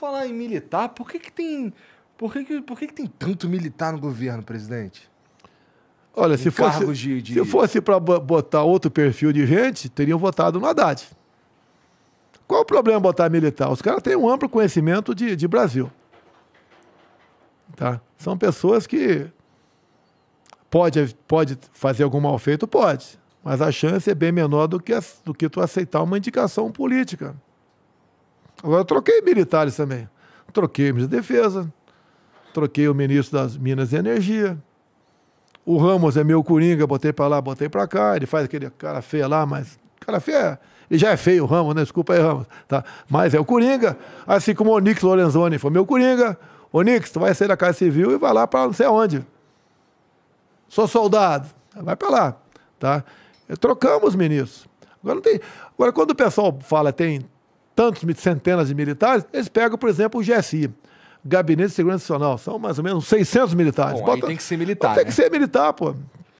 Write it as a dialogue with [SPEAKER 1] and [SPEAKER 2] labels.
[SPEAKER 1] falar em militar, por que, que tem. Por que, que, por que, que tem tanto militar no governo, presidente? Olha, se fosse, de, de... se fosse para botar outro perfil de gente, teriam votado no Haddad. Qual o problema botar militar? Os caras têm um amplo conhecimento de, de Brasil. Tá? São pessoas que pode, pode fazer algum mal feito? Pode. Mas a chance é bem menor do que, do que tu aceitar uma indicação política. Agora, eu troquei militares também. Troquei o ministro da Defesa, troquei o ministro das Minas e Energia. O Ramos é meu coringa, botei para lá, botei para cá. Ele faz aquele cara feio lá, mas. Cara feio é. Ele já é feio, o Ramos, né? Desculpa aí, Ramos. Tá? Mas é o coringa. Assim como o Onix Lorenzoni foi meu coringa. Onix, tu vai sair da Casa Civil e vai lá para não sei onde. Sou soldado. Vai para lá. Tá? Trocamos ministros. Agora, não tem... Agora, quando o pessoal fala, tem tantos, centenas de militares, eles pegam, por exemplo, o GSI. Gabinete de Segurança Nacional. São mais ou menos 600 militares. Bom, Bota, tem que ser militar. Tem né? que ser militar, pô.